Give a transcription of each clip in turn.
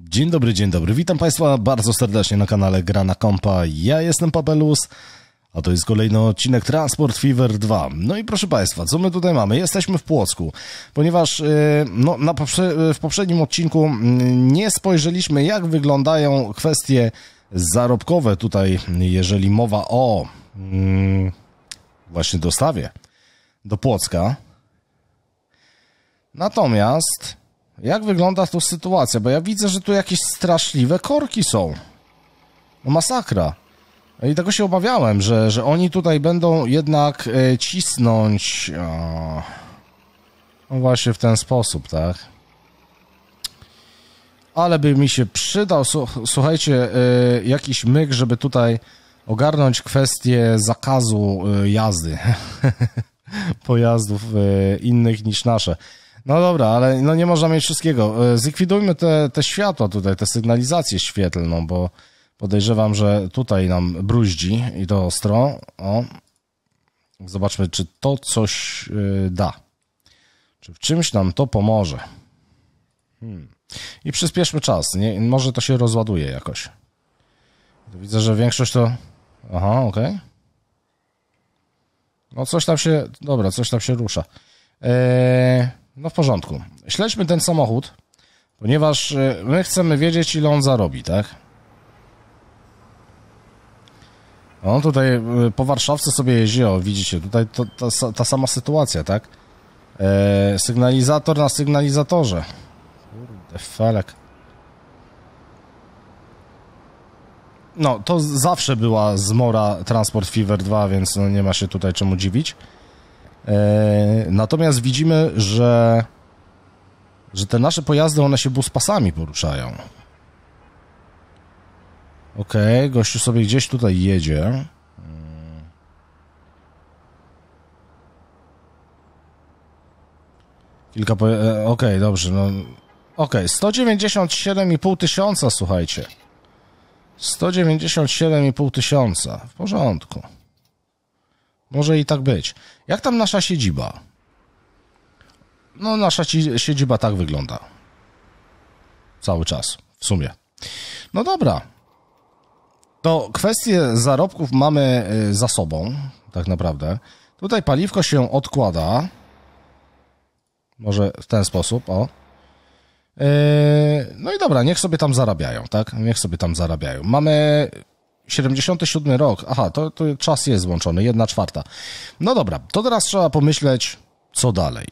Dzień dobry, dzień dobry. Witam Państwa bardzo serdecznie na kanale Gra na Kompa. Ja jestem Papelus, a to jest kolejny odcinek Transport Fever 2. No i proszę Państwa, co my tutaj mamy? Jesteśmy w Płocku, ponieważ e, no, poprze e, w poprzednim odcinku nie spojrzeliśmy, jak wyglądają kwestie zarobkowe tutaj, jeżeli mowa o mm, właśnie dostawie do Płocka. Natomiast jak wygląda tu sytuacja? Bo ja widzę, że tu jakieś straszliwe korki są. No masakra. I tego się obawiałem, że, że oni tutaj będą jednak e, cisnąć. O, no właśnie w ten sposób, tak? Ale by mi się przydał, słuchajcie, e, jakiś myk, żeby tutaj ogarnąć kwestię zakazu e, jazdy pojazdów e, innych niż nasze. No dobra, ale no nie można mieć wszystkiego. E, zlikwidujmy te, te światła tutaj, tę sygnalizację świetlną, bo podejrzewam, że tutaj nam bruździ i to ostro. O. Zobaczmy, czy to coś e, da. Czy w czymś nam to pomoże. Hmm. I przyspieszmy czas. Nie, może to się rozładuje jakoś. Widzę, że większość to... Aha, okej. Okay. No coś tam się... Dobra, coś tam się rusza. Eee... No w porządku. Śledźmy ten samochód, ponieważ e, my chcemy wiedzieć, ile on zarobi, tak? On no, tutaj e, po Warszawce sobie jeździ, o widzicie, tutaj to, ta, ta, sama sytuacja, tak? E, sygnalizator na sygnalizatorze. Kurde, felek. No, to zawsze była zmora Transport Fever 2, więc no nie ma się tutaj czemu dziwić. E, natomiast widzimy, że, że te nasze pojazdy, one się buspasami poruszają. Okej, okay, gościu sobie gdzieś tutaj jedzie. Hmm. Kilka po... E, okej, okay, dobrze, no... Okej, okay, 197,5 tysiąca, słuchajcie. 197,5 tysiąca, w porządku. Może i tak być. Jak tam nasza siedziba? No, nasza siedziba tak wygląda. Cały czas, w sumie. No dobra. To kwestie zarobków mamy y, za sobą, tak naprawdę. Tutaj paliwko się odkłada. Może w ten sposób, o. Y, no i dobra, niech sobie tam zarabiają, tak? Niech sobie tam zarabiają. Mamy 77 rok. Aha, to, to czas jest złączony, jedna czwarta. No dobra, to teraz trzeba pomyśleć, co dalej.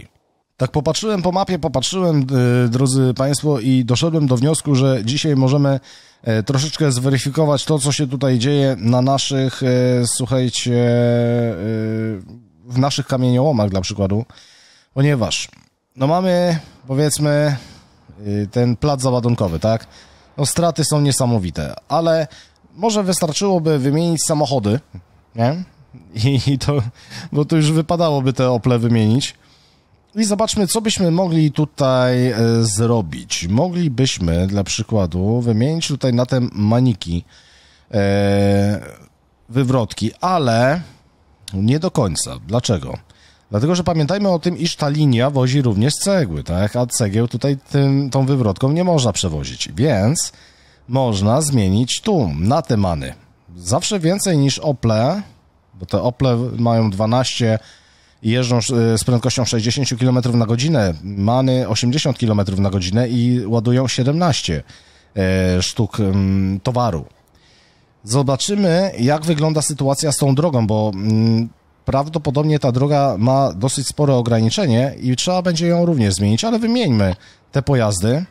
Tak popatrzyłem po mapie, popatrzyłem, y, drodzy Państwo, i doszedłem do wniosku, że dzisiaj możemy e, troszeczkę zweryfikować to, co się tutaj dzieje na naszych, e, słuchajcie, e, w naszych kamieniołomach dla przykładu, ponieważ no mamy, powiedzmy, y, ten plac załadunkowy, tak? No straty są niesamowite, ale może wystarczyłoby wymienić samochody, nie? I to, bo to już wypadałoby te Ople wymienić. I zobaczmy, co byśmy mogli tutaj e, zrobić. Moglibyśmy dla przykładu wymienić tutaj na te maniki e, wywrotki, ale nie do końca. Dlaczego? Dlatego, że pamiętajmy o tym, iż ta linia wozi również cegły, tak? A cegieł tutaj tym, tą wywrotką nie można przewozić. Więc można zmienić tu, na te many. Zawsze więcej niż Ople, bo te Ople mają 12 i jeżdżą e, z prędkością 60 km na godzinę, many 80 km na godzinę i ładują 17 e, sztuk mm, towaru. Zobaczymy, jak wygląda sytuacja z tą drogą, bo mm, prawdopodobnie ta droga ma dosyć spore ograniczenie i trzeba będzie ją również zmienić, ale wymieńmy te pojazdy.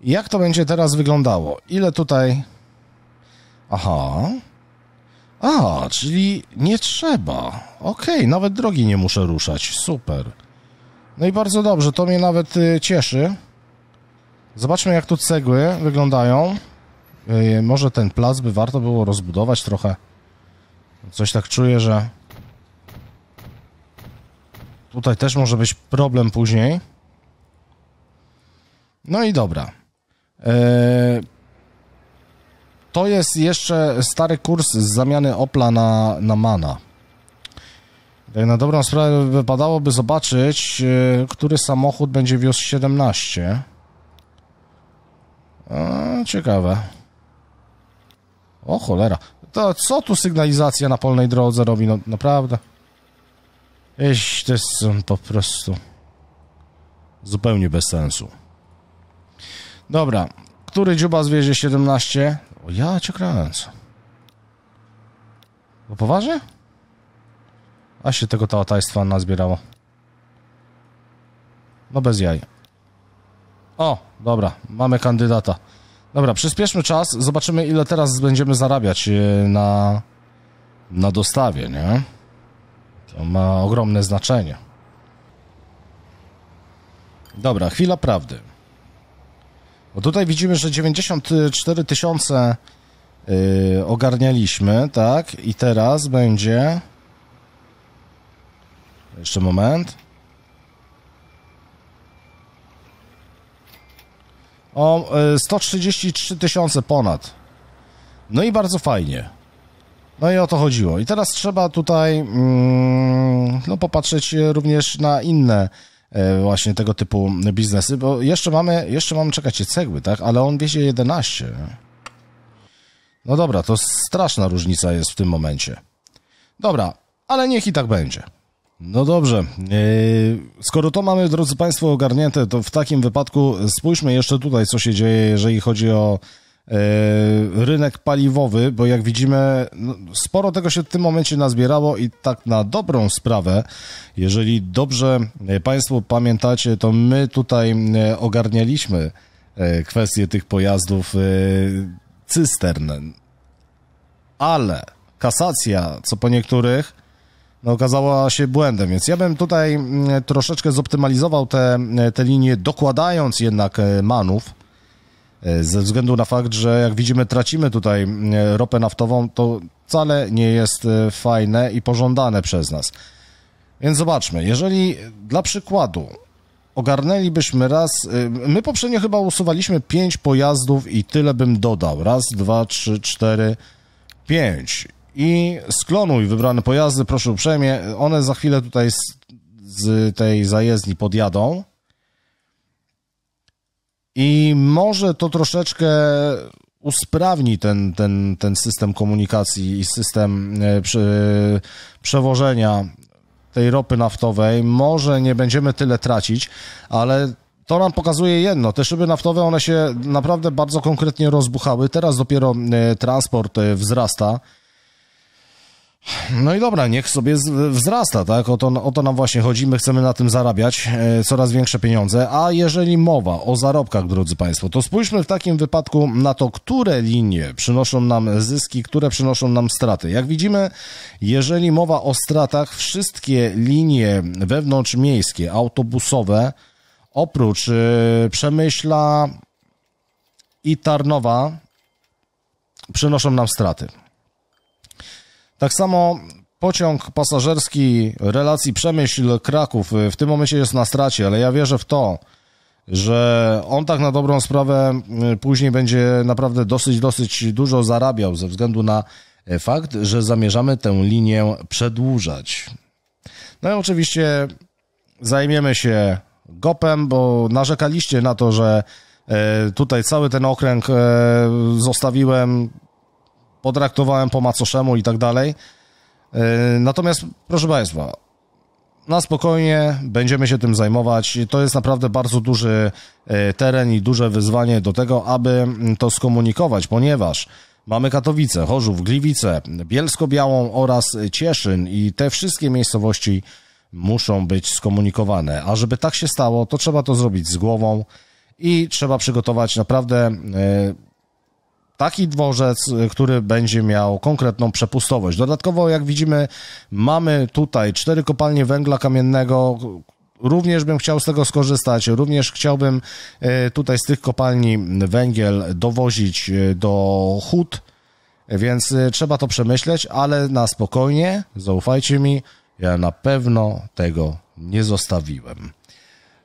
Jak to będzie teraz wyglądało? Ile tutaj... Aha. A, czyli nie trzeba. Okej, okay, nawet drogi nie muszę ruszać. Super. No i bardzo dobrze, to mnie nawet y, cieszy. Zobaczmy, jak tu cegły wyglądają. Y, może ten plac by warto było rozbudować trochę. Coś tak czuję, że... Tutaj też może być problem później. No i dobra. E, to jest jeszcze stary kurs z zamiany Opla na, na Mana. Tak na dobrą sprawę wypadałoby zobaczyć, e, który samochód będzie wiózł 17. ciekawe. O cholera. To co tu sygnalizacja na polnej drodze robi? No, naprawdę. Iś, to jest po prostu zupełnie bez sensu. Dobra. Który dziuba zwiezie 17? O ja cię kręcę. No poważnie? A się tego tałatajstwa nazbierało. No bez jaj. O, dobra, mamy kandydata. Dobra, przyspieszmy czas, zobaczymy ile teraz będziemy zarabiać e, na, na dostawie, nie? To ma ogromne znaczenie. Dobra, chwila prawdy. Bo tutaj widzimy, że 94 tysiące yy, ogarnialiśmy, tak? I teraz będzie... Jeszcze moment. O, 133 y, tysiące ponad. No i bardzo fajnie. No i o to chodziło. I teraz trzeba tutaj mm, no, popatrzeć y, również na inne E, właśnie tego typu biznesy, bo jeszcze mamy, jeszcze mamy, czekać cegły, tak? Ale on wiezie 11. No dobra, to straszna różnica jest w tym momencie. Dobra, ale niech i tak będzie. No dobrze, e, skoro to mamy, drodzy Państwo, ogarnięte, to w takim wypadku spójrzmy jeszcze tutaj, co się dzieje, jeżeli chodzi o E, rynek paliwowy, bo jak widzimy, no, sporo tego się w tym momencie nazbierało i tak na dobrą sprawę, jeżeli dobrze e, Państwo pamiętacie, to my tutaj e, ogarnialiśmy kwestię tych pojazdów cystern. Ale kasacja, co po niektórych, no, okazała się błędem, więc ja bym tutaj mm, troszeczkę zoptymalizował te, te linie, dokładając jednak manów, E, ze względu na fakt, że jak widzimy, tracimy tutaj e, ropę naftową, to wcale nie jest e, fajne i pożądane przez nas. Więc zobaczmy, jeżeli dla przykładu ogarnęlibyśmy raz. My poprzednio chyba usuwaliśmy 5 pojazdów i tyle bym dodał. Raz, dwa, trzy, cztery, pięć. I sklonuj wybrane pojazdy, proszę uprzejmie. One za chwilę tutaj z, z tej zajezdni podjadą. I może to troszeczkę usprawni ten, ten, ten system komunikacji i system e, przy, przewożenia tej ropy naftowej. Może nie będziemy tyle tracić, ale to nam pokazuje jedno, te szyby naftowe, one się naprawdę bardzo konkretnie rozbuchały. Teraz dopiero e, transport e, wzrasta. No i dobra, niech sobie wzrasta, tak? O to, o to nam właśnie chodzi. My chcemy na tym zarabiać e, coraz większe pieniądze. A jeżeli mowa o zarobkach, drodzy Państwo, to spójrzmy w takim wypadku na to, które linie przynoszą nam zyski, które przynoszą nam straty. Jak widzimy, jeżeli mowa o stratach, wszystkie linie wewnątrzmiejskie, autobusowe, oprócz e, Przemyśla i Tarnowa, przynoszą nam straty. Tak samo pociąg pasażerski relacji Przemyśl-Kraków y, w tym momencie jest na stracie, ale ja wierzę w to, że on tak na dobrą sprawę y, później będzie naprawdę dosyć, dosyć dużo zarabiał ze względu na y, fakt, że zamierzamy tę linię przedłużać. No i oczywiście zajmiemy się GOPem, bo narzekaliście na to, że tutaj cały ten okręg zostawiłem potraktowałem po macoszemu i tak dalej. E, natomiast, proszę Państwa, na spokojnie będziemy się tym zajmować. To jest naprawdę bardzo duży e, teren i duże wyzwanie do tego, aby to skomunikować, ponieważ mamy Katowice, Chorzów, Gliwice, Bielsko-Białą oraz Cieszyn i te wszystkie miejscowości muszą być skomunikowane. A żeby tak się stało, to trzeba to zrobić z głową i trzeba przygotować naprawdę e, Taki dworzec, y, który będzie miał konkretną przepustowość. Dodatkowo, jak widzimy, mamy tutaj cztery kopalnie węgla kamiennego, również bym chciał z tego skorzystać, również chciałbym y, tutaj z tych kopalni węgiel dowozić y, do hut, więc trzeba to przemyśleć, ale na spokojnie, zaufajcie mi, ja na pewno tego nie zostawiłem.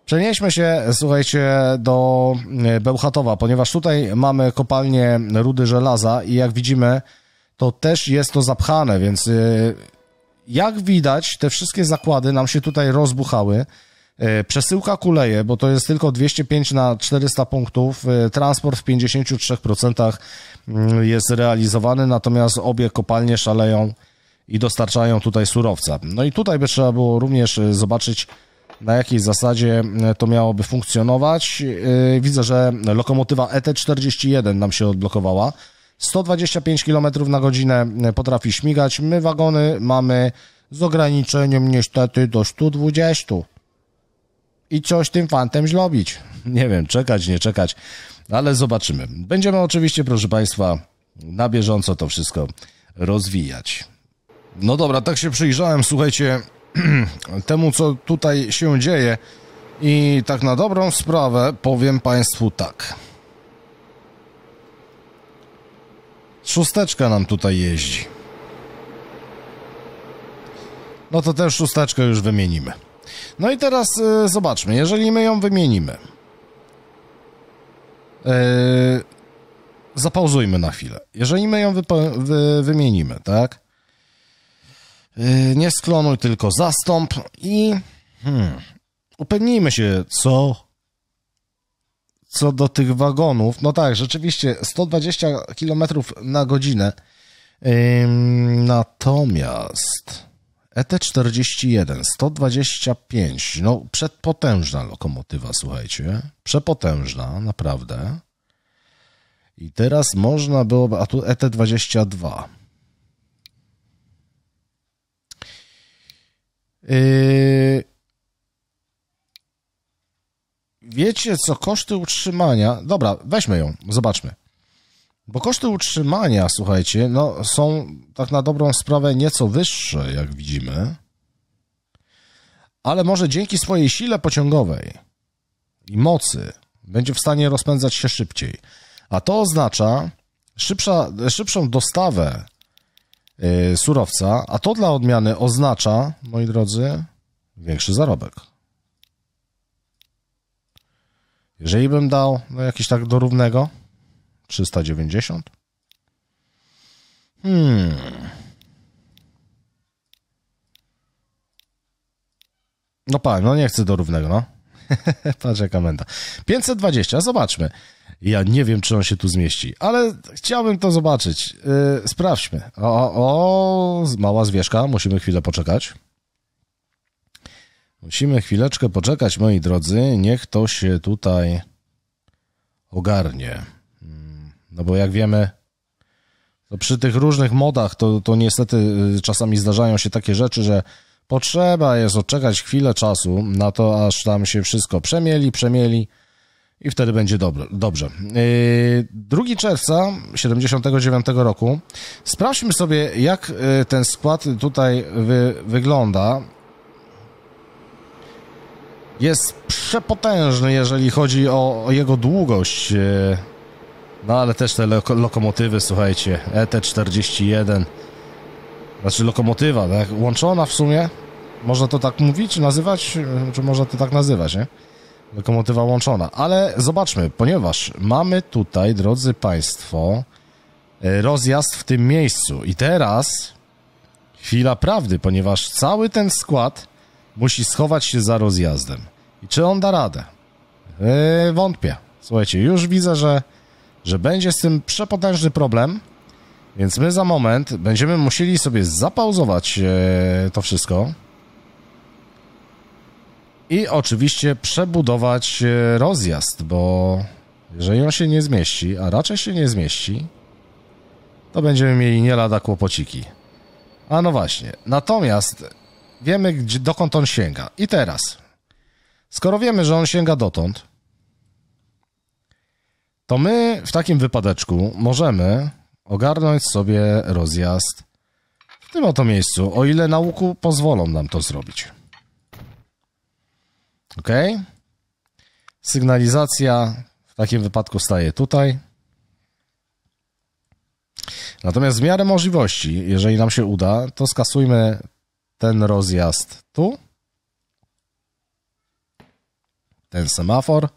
Przenieśmy się, słuchajcie, do e, Bełchatowa, ponieważ tutaj mamy kopalnię rudy żelaza i jak widzimy, to też jest to zapchane, więc e, jak widać, te wszystkie zakłady nam się tutaj rozbuchały. E, przesyłka kuleje, bo to jest tylko 205 na 400 punktów. Transport w 53% mm, jest realizowany, natomiast obie kopalnie szaleją i dostarczają tutaj surowca. No i tutaj by trzeba było również zobaczyć na jakiej zasadzie e, to miałoby funkcjonować. E, widzę, że lokomotywa ET41 nam się odblokowała. 125 km na godzinę e, potrafi śmigać. My wagony mamy z ograniczeniem niestety do 120. I coś tym fantem zrobić. Nie wiem, czekać, nie czekać, ale zobaczymy. Będziemy oczywiście, proszę Państwa, na bieżąco to wszystko rozwijać. No dobra, tak się przyjrzałem, słuchajcie, temu, co tutaj się dzieje. I tak na dobrą sprawę powiem Państwu tak. Szósteczka nam tutaj jeździ. No to też szósteczkę już wymienimy. No i teraz y, zobaczmy, jeżeli my ją wymienimy. Yy, zapauzujmy na chwilę. Jeżeli my ją wy, wymienimy, tak? E, nie sklonuj, tylko zastąp i hmm, upewnijmy się, co co do tych wagonów, no tak, rzeczywiście 120 km na godzinę. Ym, natomiast ET41 125, no przedpotężna lokomotywa, słuchajcie, przepotężna, naprawdę. I teraz można byłoby, a tu ET22 Yy, wiecie co, koszty utrzymania. Dobra, weźmy ją, zobaczmy. Bo koszty utrzymania, słuchajcie, no, są tak na dobrą sprawę nieco wyższe, jak widzimy. Ale może dzięki swojej sile pociągowej i mocy będzie w stanie rozpędzać się szybciej. A to oznacza szybsza, szybszą dostawę E, surowca, a to dla odmiany oznacza, moi drodzy, większy zarobek. Jeżeli bym dał no, jakiś tak do równego, 390. Hmm. No pan, no nie chcę do równego, no. Patrzę komenda. 520, zobaczmy. Ja nie wiem, czy on się tu zmieści, ale chciałbym to zobaczyć. Yy, sprawdźmy. O, o, mała zwierzka, musimy chwilę poczekać. Musimy chwileczkę poczekać, moi drodzy. Niech to się tutaj ogarnie. Hmm, no bo jak wiemy, to przy tych różnych modach to, to niestety y, czasami zdarzają się takie rzeczy, że Potrzeba jest odczekać chwilę czasu na to, aż tam się wszystko przemieli, przemieli i wtedy będzie dobre, dobrze. Yy, 2 czerwca 79 roku. Sprawdźmy sobie, jak yy, ten skład tutaj wy, wygląda. Jest przepotężny, jeżeli chodzi o, o jego długość. Yy, no ale też te lo lokomotywy, słuchajcie, ET-41 znaczy lokomotywa, tak? łączona w sumie, można to tak mówić, nazywać, czy można to tak nazywać, nie? Lokomotywa łączona. Ale zobaczmy, ponieważ mamy tutaj, drodzy Państwo, e, rozjazd w tym miejscu. I teraz chwila prawdy, ponieważ cały ten skład musi schować się za rozjazdem. I czy on da radę? Yy, wątpię. Słuchajcie, już widzę, że, że będzie z tym przepotężny problem. Więc my za moment będziemy musieli sobie zapauzować e, to wszystko. I oczywiście przebudować e, rozjazd, bo jeżeli on się nie zmieści, a raczej się nie zmieści, to będziemy mieli nie lada kłopociki. A no właśnie. Natomiast wiemy, gdzie, dokąd on sięga. I teraz, skoro wiemy, że on sięga dotąd, to my w takim wypadeczku możemy ogarnąć sobie rozjazd w tym oto miejscu, o ile nauku pozwolą nam to zrobić. Ok? Sygnalizacja w takim wypadku staje tutaj. Natomiast w miarę możliwości, jeżeli nam się uda, to skasujmy ten rozjazd tu, ten semafor,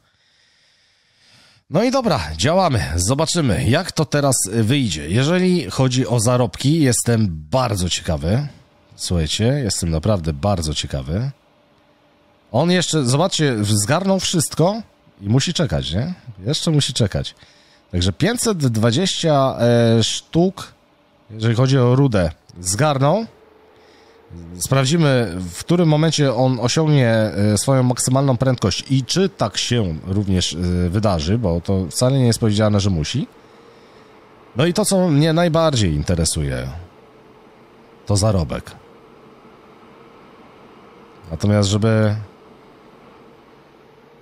no i dobra, działamy. Zobaczymy, jak to teraz wyjdzie. Jeżeli chodzi o zarobki, jestem bardzo ciekawy. Słuchajcie, jestem naprawdę bardzo ciekawy. On jeszcze, zobaczcie, zgarnął wszystko i musi czekać, nie? Jeszcze musi czekać. Także 520 e, sztuk, jeżeli chodzi o rudę, zgarnął sprawdzimy, w którym momencie on osiągnie e, swoją maksymalną prędkość i czy tak się również e, wydarzy, bo to wcale nie jest powiedziane, że musi. No i to, co mnie najbardziej interesuje, to zarobek. Natomiast, żeby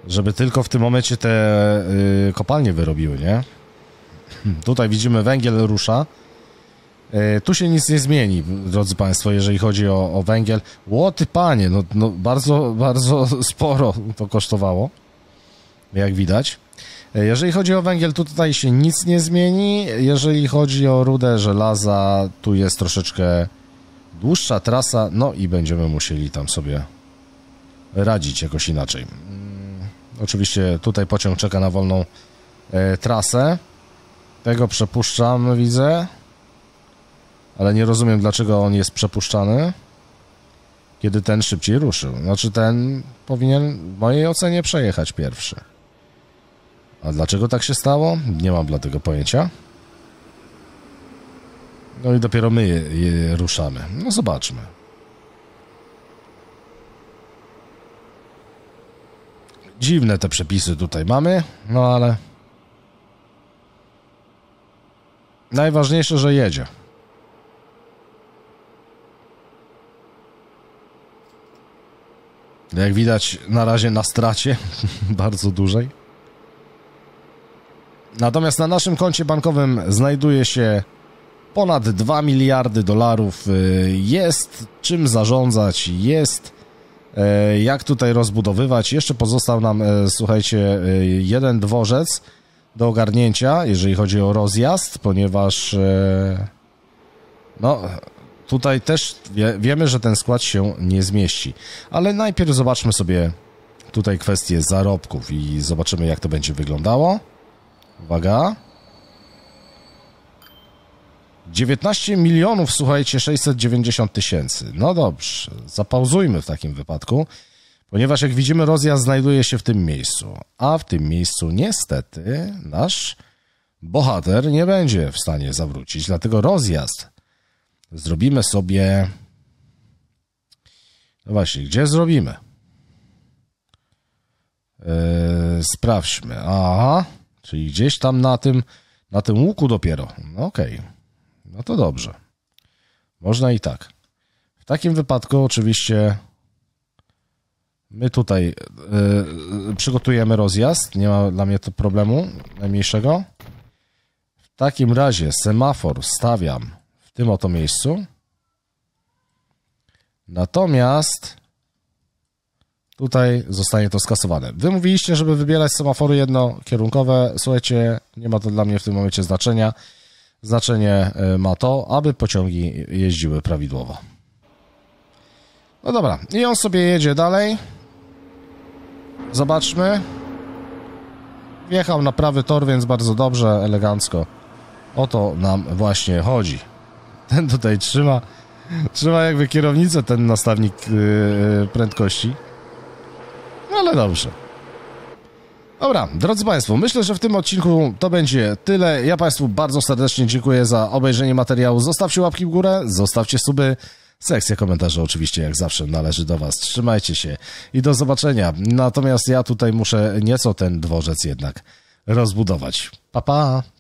żeby tylko w tym momencie te e, kopalnie wyrobiły, nie? Tutaj widzimy węgiel rusza, E, tu się nic nie zmieni, drodzy Państwo, jeżeli chodzi o, o węgiel. Łoty panie, no, no, bardzo, bardzo sporo to kosztowało, jak widać. E, jeżeli chodzi o węgiel, tu tutaj się nic nie zmieni. Jeżeli chodzi o rudę żelaza, tu jest troszeczkę dłuższa trasa, no i będziemy musieli tam sobie radzić jakoś inaczej. Mm, oczywiście tutaj pociąg czeka na wolną e, trasę. Tego przepuszczam, widzę ale nie rozumiem, dlaczego on jest przepuszczany, kiedy ten szybciej ruszył. Znaczy, ten powinien w mojej ocenie przejechać pierwszy. A dlaczego tak się stało? Nie mam dla tego pojęcia. No i dopiero my je, je ruszamy. No zobaczmy. Dziwne te przepisy tutaj mamy, no ale... Najważniejsze, że jedzie. No jak widać, na razie na stracie bardzo dużej. Natomiast na naszym koncie bankowym znajduje się ponad 2 miliardy dolarów. Y, jest czym zarządzać, jest y, jak tutaj rozbudowywać. Jeszcze pozostał nam, y, słuchajcie, jeden dworzec do ogarnięcia, jeżeli chodzi o rozjazd, ponieważ no, Tutaj też wie, wiemy, że ten skład się nie zmieści. Ale najpierw zobaczmy sobie tutaj kwestię zarobków i zobaczymy, jak to będzie wyglądało. Uwaga. 19 milionów, słuchajcie, 690 tysięcy. No dobrze, zapauzujmy w takim wypadku, ponieważ jak widzimy, rozjazd znajduje się w tym miejscu, a w tym miejscu niestety nasz bohater nie będzie w stanie zawrócić, dlatego rozjazd Zrobimy sobie. No właśnie, gdzie zrobimy? Yy, sprawdźmy. Aha, czyli gdzieś tam na tym, na tym łuku dopiero. No okej, okay. no to dobrze. Można i tak. W takim wypadku oczywiście my tutaj yy, yy, przygotujemy rozjazd. Nie ma dla mnie to problemu najmniejszego. W takim razie semafor stawiam tym oto miejscu. Natomiast tutaj zostanie to skasowane. Wy mówiliście, żeby wybierać semafory jednokierunkowe. Słuchajcie, nie ma to dla mnie w tym momencie znaczenia. Znaczenie e, ma to, aby pociągi jeździły prawidłowo. No dobra, i on sobie jedzie dalej. Zobaczmy. Wjechał na prawy tor, więc bardzo dobrze, elegancko. O to nam właśnie chodzi. Ten tutaj trzyma, trzyma jakby kierownicę ten nastawnik yy, prędkości. No ale dobrze. Dobra, drodzy Państwo, myślę, że w tym odcinku to będzie tyle. Ja Państwu bardzo serdecznie dziękuję za obejrzenie materiału. Zostawcie łapki w górę, zostawcie suby. Sekcja komentarzy oczywiście jak zawsze należy do Was. Trzymajcie się i do zobaczenia. Natomiast ja tutaj muszę nieco ten dworzec jednak rozbudować. Pa, pa!